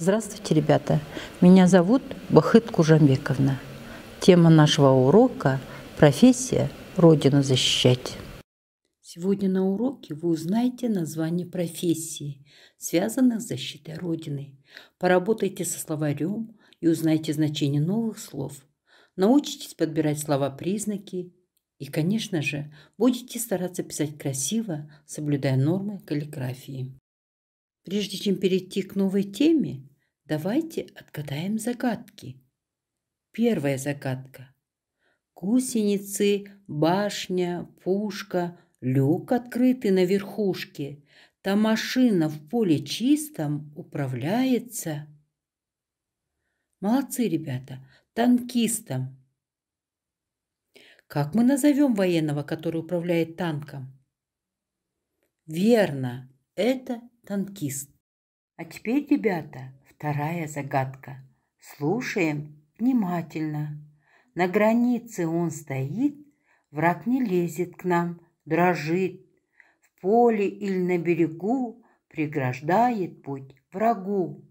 Здравствуйте, ребята. Меня зовут Бахыт Кужамбековна. Тема нашего урока – профессия «Родину защищать». Сегодня на уроке вы узнаете название профессии, связанных с защитой Родины. Поработайте со словарем и узнайте значение новых слов. Научитесь подбирать слова-признаки и, конечно же, будете стараться писать красиво, соблюдая нормы каллиграфии. Прежде чем перейти к новой теме, давайте отгадаем загадки. Первая загадка. Гусеницы, башня, пушка, люк открытый на верхушке. Та машина в поле чистом управляется. Молодцы, ребята, танкистом. Как мы назовем военного, который управляет танком? Верно, это танкист. А теперь, ребята, вторая загадка. Слушаем внимательно. На границе он стоит, враг не лезет к нам, дрожит. В поле или на берегу преграждает путь врагу.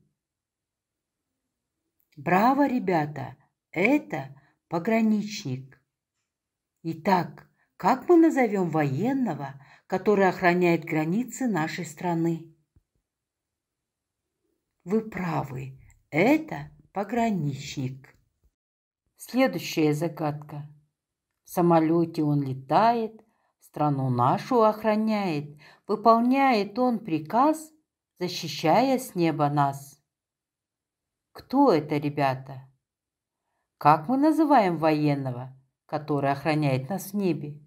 Браво, ребята! Это пограничник. Итак, как мы назовем военного, который охраняет границы нашей страны? Вы правы, это пограничник. Следующая загадка. В самолете он летает, страну нашу охраняет, выполняет он приказ, защищая с неба нас. Кто это, ребята? Как мы называем военного, который охраняет нас в небе?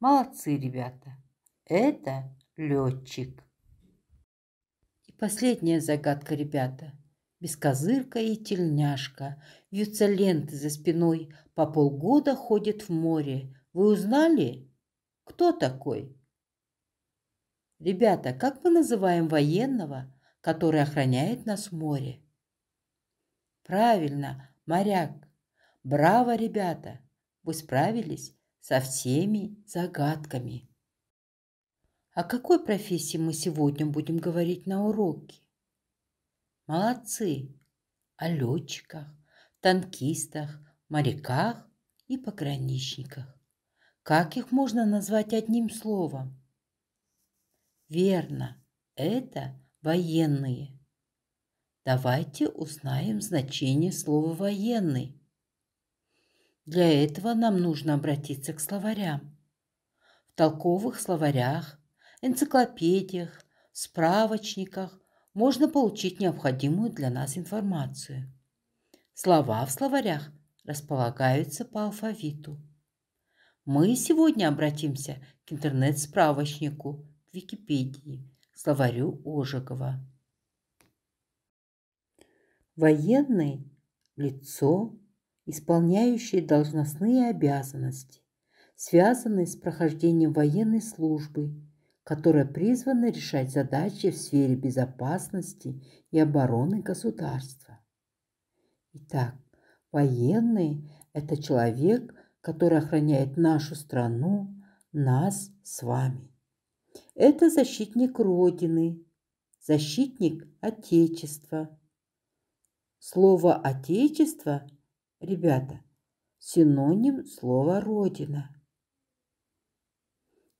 Молодцы, ребята. Это летчик. И последняя загадка, ребята. Бескозырка и тельняшка. Вьются ленты за спиной. По полгода ходит в море. Вы узнали? Кто такой? Ребята, как мы называем военного, который охраняет нас в море? Правильно, моряк. Браво, ребята! Вы справились со всеми загадками. О какой профессии мы сегодня будем говорить на уроке? Молодцы! О летчиках, танкистах, моряках и пограничниках. Как их можно назвать одним словом? Верно, это военные. Давайте узнаем значение слова «военный». Для этого нам нужно обратиться к словарям. В толковых словарях, энциклопедиях, справочниках можно получить необходимую для нас информацию. Слова в словарях располагаются по алфавиту. Мы сегодня обратимся к интернет-справочнику в Википедии, словарю Ожегова. Военный – лицо, исполняющие должностные обязанности, связанные с прохождением военной службы, которая призвана решать задачи в сфере безопасности и обороны государства. Итак, военные – это человек, который охраняет нашу страну, нас с вами. Это защитник Родины, защитник Отечества. Слово «отечество» ребята, синоним слова «родина».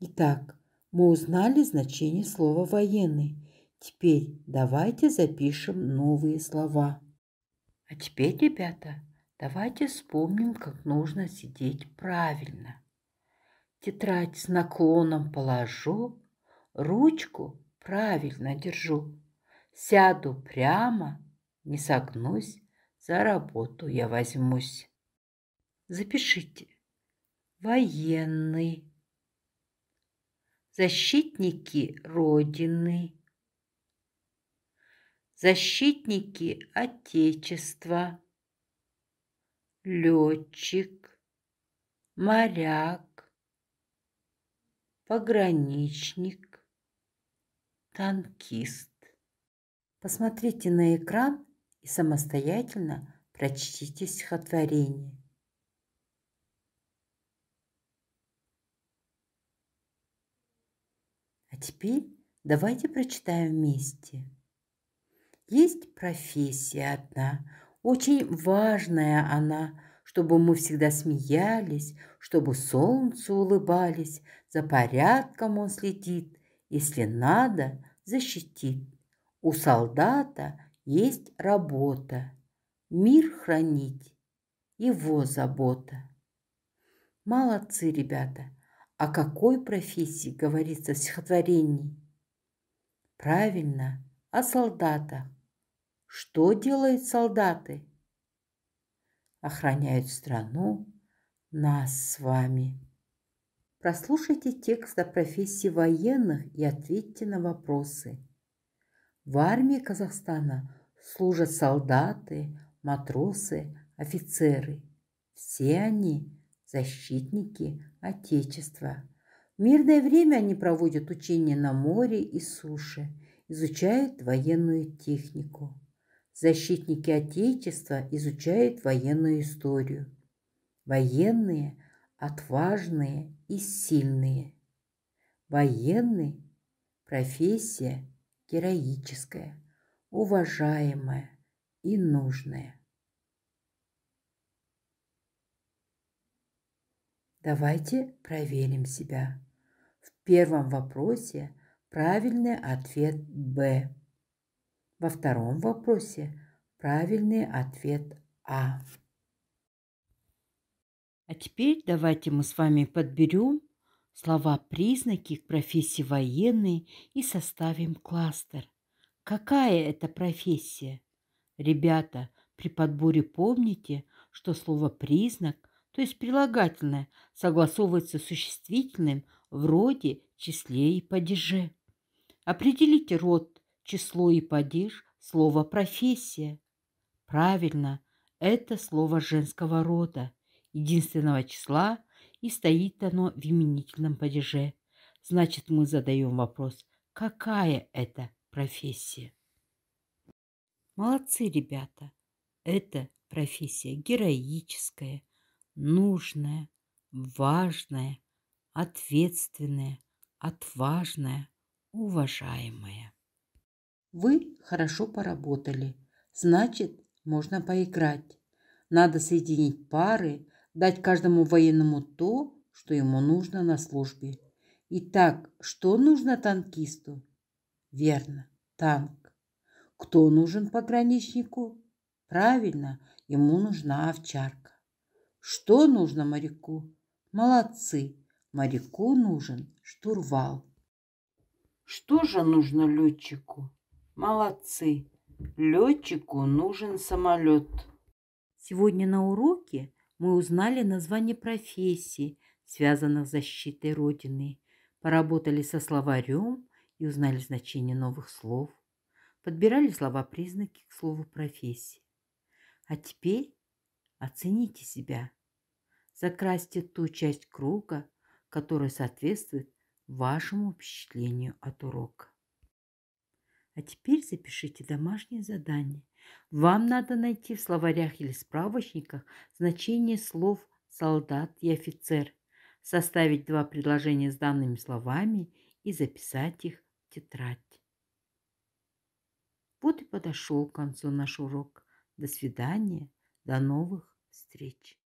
Итак, мы узнали значение слова «военный». Теперь давайте запишем новые слова. А теперь, ребята, давайте вспомним, как нужно сидеть правильно. Тетрадь с наклоном положу, ручку правильно держу. Сяду прямо, не согнусь, за работу я возьмусь. Запишите. Военный. Защитники Родины. Защитники Отечества. Летчик. Моряк. Пограничник. Танкист. Посмотрите на экран и самостоятельно прочтите стихотворение. А теперь давайте прочитаем вместе. Есть профессия одна, очень важная она, чтобы мы всегда смеялись, чтобы солнцу улыбались, за порядком он следит, если надо, защитит. У солдата – есть работа, мир хранить, его забота. Молодцы, ребята! О какой профессии говорится в стихотворении? Правильно, о солдатах. Что делают солдаты? Охраняют страну, нас с вами. Прослушайте текст о профессии военных и ответьте на вопросы. В армии Казахстана служат солдаты, матросы, офицеры. Все они защитники Отечества. В мирное время они проводят учения на море и суше, изучают военную технику. Защитники Отечества изучают военную историю. Военные – отважные и сильные. Военный – профессия героическая – уважаемое и нужное. Давайте проверим себя. В первом вопросе правильный ответ «Б». Во втором вопросе правильный ответ «А». А теперь давайте мы с вами подберем слова-признаки к профессии военной и составим кластер – Какая это профессия? Ребята, при подборе помните, что слово «признак», то есть прилагательное, согласовывается с существительным в роде, числе и падеже. Определите род, число и падеж слова «профессия». Правильно, это слово женского рода, единственного числа, и стоит оно в именительном падеже. Значит, мы задаем вопрос «какая это профессия. Молодцы ребята. Это профессия героическая, нужная, важная, ответственная, отважная, уважаемая. Вы хорошо поработали, значит, можно поиграть. Надо соединить пары, дать каждому военному то, что ему нужно на службе. Итак, что нужно танкисту? Верно, танк. Кто нужен пограничнику? Правильно, ему нужна овчарка. Что нужно моряку? Молодцы, моряку нужен штурвал. Что же нужно летчику? Молодцы, летчику нужен самолет. Сегодня на уроке мы узнали название профессии, связанных с защитой Родины, поработали со словарем и узнали значение новых слов, подбирали слова-признаки к слову профессии. А теперь оцените себя. Закрасьте ту часть круга, которая соответствует вашему впечатлению от урока. А теперь запишите домашнее задание. Вам надо найти в словарях или справочниках значение слов «солдат» и «офицер», составить два предложения с данными словами и записать их тетрадь. Вот и подошел к концу наш урок. До свидания, до новых встреч.